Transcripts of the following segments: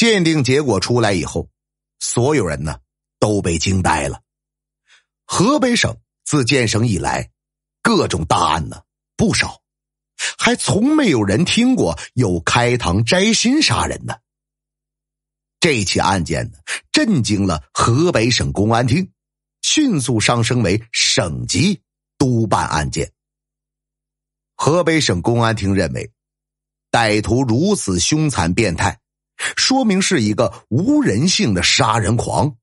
鉴定结果出来以后，所有人呢都被惊呆了。河北省自建省以来，各种大案呢不少，还从没有人听过有开膛摘心杀人的。这起案件呢，震惊了河北省公安厅，迅速上升为省级督办案件。河北省公安厅认为，歹徒如此凶残变态。说明是一个无人性的杀人狂。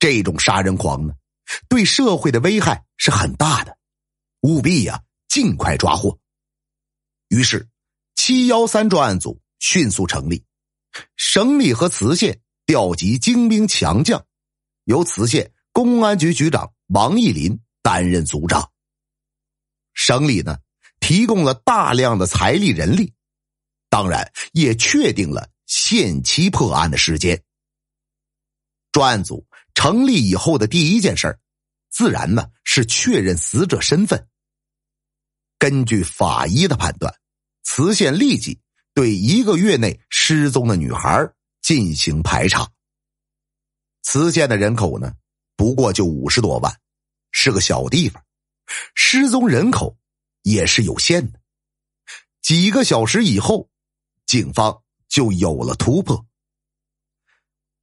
这种杀人狂呢，对社会的危害是很大的，务必呀尽快抓获。于是，七幺三专案组迅速成立，省里和磁县调集精兵强将，由磁县公安局局长王义林担任组长。省里呢，提供了大量的财力人力。当然，也确定了限期破案的时间。专案组成立以后的第一件事儿，自然呢是确认死者身份。根据法医的判断，磁县立即对一个月内失踪的女孩进行排查。磁县的人口呢，不过就五十多万，是个小地方，失踪人口也是有限的。几个小时以后。警方就有了突破，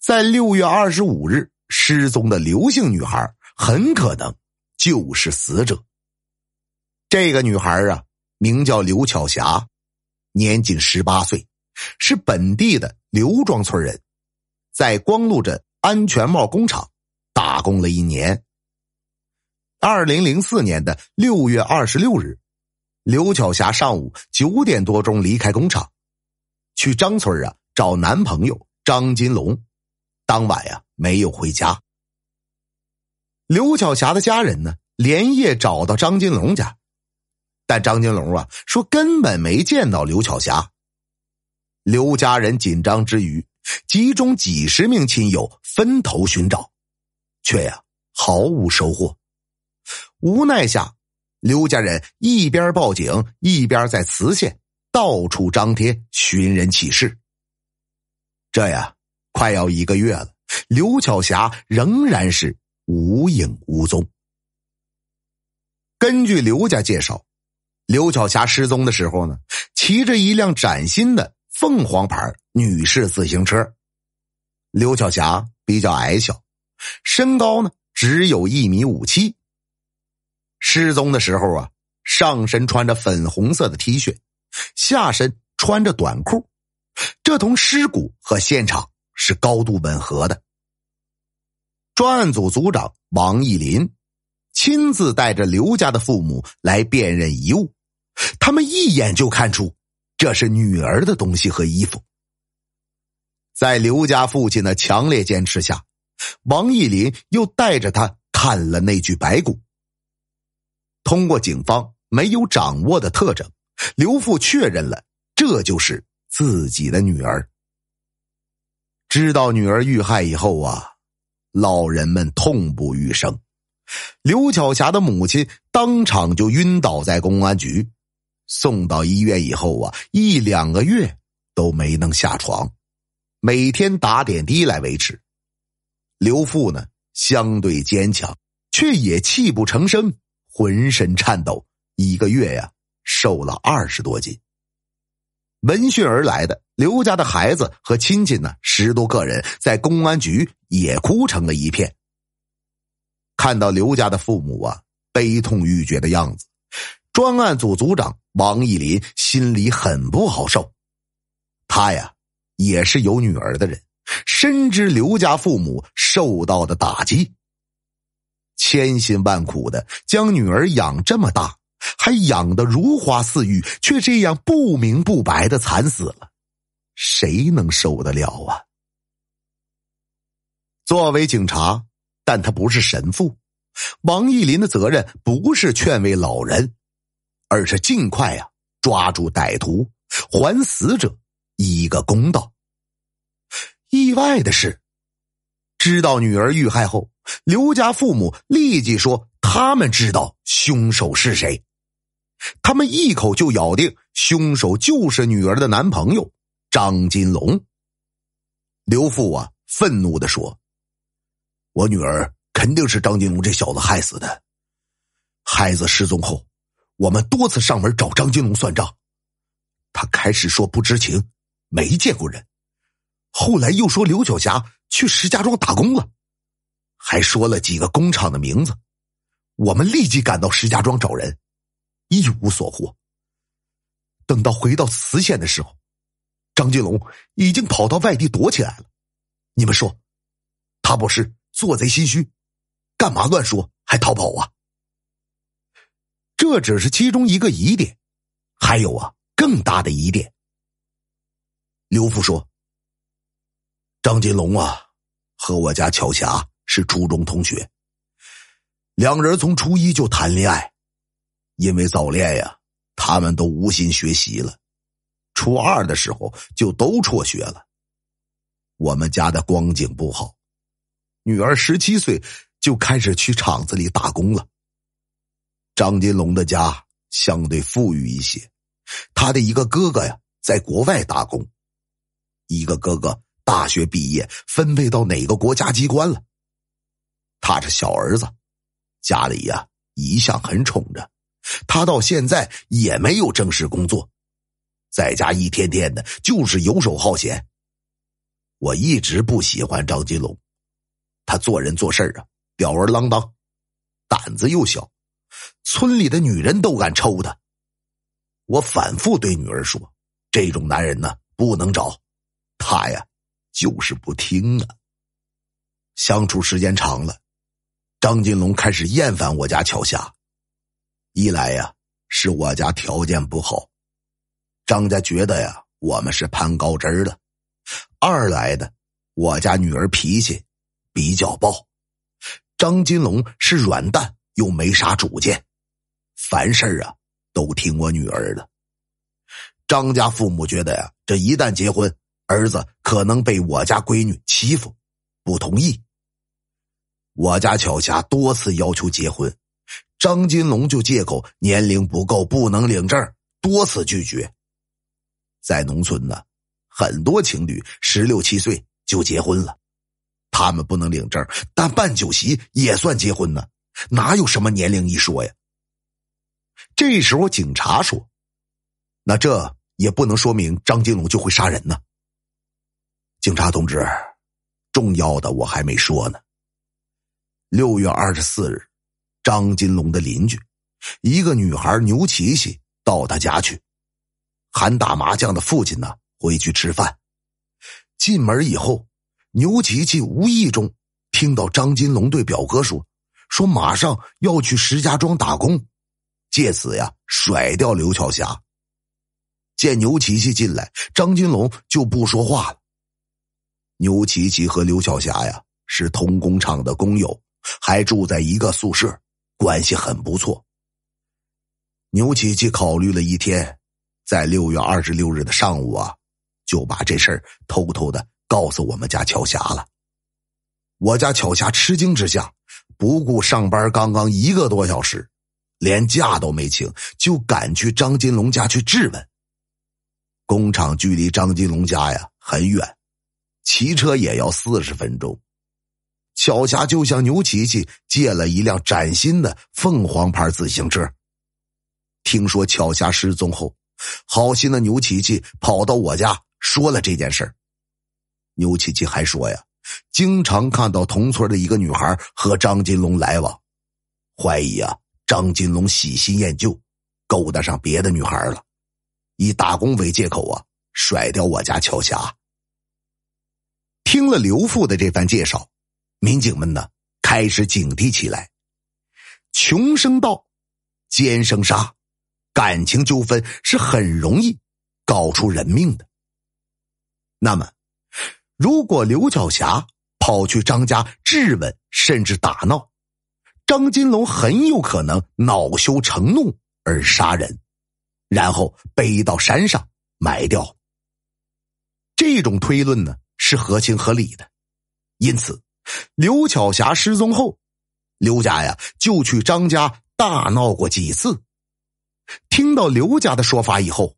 在六月二十五日失踪的刘姓女孩很可能就是死者。这个女孩啊，名叫刘巧霞，年仅十八岁，是本地的刘庄村人，在光禄镇安全帽工厂打工了一年。二零零四年的六月二十六日，刘巧霞上午九点多钟离开工厂。去张村啊找男朋友张金龙，当晚呀没有回家。刘巧霞的家人呢连夜找到张金龙家，但张金龙啊说根本没见到刘巧霞。刘家人紧张之余，集中几十名亲友分头寻找，却呀毫无收获。无奈下，刘家人一边报警，一边在磁县。到处张贴寻人启事。这呀，快要一个月了，刘巧霞仍然是无影无踪。根据刘家介绍，刘巧霞失踪的时候呢，骑着一辆崭新的凤凰牌女士自行车。刘巧霞比较矮小，身高呢只有一米五七。失踪的时候啊，上身穿着粉红色的 T 恤。下身穿着短裤，这同尸骨和现场是高度吻合的。专案组组长王义林亲自带着刘家的父母来辨认遗物，他们一眼就看出这是女儿的东西和衣服。在刘家父亲的强烈坚持下，王义林又带着他看了那具白骨。通过警方没有掌握的特征。刘父确认了，这就是自己的女儿。知道女儿遇害以后啊，老人们痛不欲生。刘巧霞的母亲当场就晕倒在公安局，送到医院以后啊，一两个月都没能下床，每天打点滴来维持。刘父呢，相对坚强，却也泣不成声，浑身颤抖。一个月呀。瘦了二十多斤。闻讯而来的刘家的孩子和亲戚呢，十多个人在公安局也哭成了一片。看到刘家的父母啊，悲痛欲绝的样子，专案组组长王义林心里很不好受。他呀，也是有女儿的人，深知刘家父母受到的打击，千辛万苦的将女儿养这么大。还养的如花似玉，却这样不明不白的惨死了，谁能受得了啊？作为警察，但他不是神父，王义林的责任不是劝慰老人，而是尽快啊抓住歹徒，还死者一个公道。意外的是，知道女儿遇害后，刘家父母立即说他们知道凶手是谁。他们一口就咬定凶手就是女儿的男朋友张金龙。刘父啊，愤怒的说：“我女儿肯定是张金龙这小子害死的。孩子失踪后，我们多次上门找张金龙算账，他开始说不知情，没见过人，后来又说刘晓霞去石家庄打工了，还说了几个工厂的名字。我们立即赶到石家庄找人。”一无所获。等到回到磁县的时候，张金龙已经跑到外地躲起来了。你们说，他不是做贼心虚，干嘛乱说还逃跑啊？这只是其中一个疑点，还有啊，更大的疑点。刘富说：“张金龙啊，和我家乔霞是初中同学，两人从初一就谈恋爱。”因为早恋呀，他们都无心学习了。初二的时候就都辍学了。我们家的光景不好，女儿十七岁就开始去厂子里打工了。张金龙的家相对富裕一些，他的一个哥哥呀在国外打工，一个哥哥大学毕业分配到哪个国家机关了。他是小儿子，家里呀一向很宠着。他到现在也没有正式工作，在家一天天的，就是游手好闲。我一直不喜欢张金龙，他做人做事啊，吊儿郎当，胆子又小，村里的女人都敢抽他。我反复对女儿说，这种男人呢，不能找。他呀，就是不听啊。相处时间长了，张金龙开始厌烦我家乔霞。一来呀，是我家条件不好，张家觉得呀，我们是攀高枝儿的；二来的，我家女儿脾气比较暴，张金龙是软蛋，又没啥主见，凡事啊都听我女儿的。张家父母觉得呀，这一旦结婚，儿子可能被我家闺女欺负，不同意。我家巧霞多次要求结婚。张金龙就借口年龄不够，不能领证多次拒绝。在农村呢，很多情侣十六七岁就结婚了，他们不能领证但办酒席也算结婚呢，哪有什么年龄一说呀？这时候警察说：“那这也不能说明张金龙就会杀人呢。”警察同志，重要的我还没说呢。六月二十四日。张金龙的邻居，一个女孩牛琪琪到他家去，喊打麻将的父亲呢回去吃饭。进门以后，牛琪琪无意中听到张金龙对表哥说：“说马上要去石家庄打工，借此呀甩掉刘巧霞。”见牛琪琪进来，张金龙就不说话了。牛琪琪和刘巧霞呀是同工厂的工友，还住在一个宿舍。关系很不错。牛琪琪考虑了一天，在六月二十六日的上午啊，就把这事儿偷偷的告诉我们家巧霞了。我家巧霞吃惊之下，不顾上班刚刚一个多小时，连假都没请，就赶去张金龙家去质问。工厂距离张金龙家呀很远，骑车也要四十分钟。巧霞就向牛琪琪借了一辆崭新的凤凰牌自行车。听说巧霞失踪后，好心的牛琪琪跑到我家说了这件事牛琪琪还说呀，经常看到同村的一个女孩和张金龙来往，怀疑啊，张金龙喜新厌旧，勾搭上别的女孩了，以打工为借口啊，甩掉我家巧霞。听了刘父的这番介绍。民警们呢，开始警惕起来。穷生盗，奸生杀，感情纠纷是很容易搞出人命的。那么，如果刘晓霞跑去张家质问，甚至打闹，张金龙很有可能恼羞成怒而杀人，然后背到山上埋掉。这种推论呢，是合情合理的，因此。刘巧霞失踪后，刘家呀就去张家大闹过几次。听到刘家的说法以后，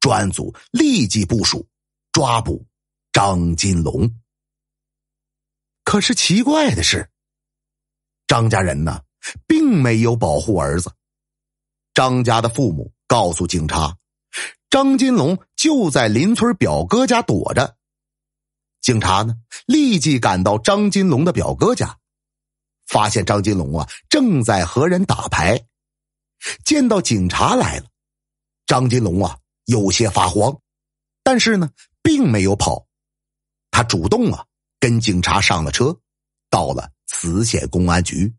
专案组立即部署抓捕张金龙。可是奇怪的是，张家人呢并没有保护儿子。张家的父母告诉警察，张金龙就在邻村表哥家躲着。警察呢，立即赶到张金龙的表哥家，发现张金龙啊正在和人打牌。见到警察来了，张金龙啊有些发慌，但是呢并没有跑，他主动啊跟警察上了车，到了慈县公安局。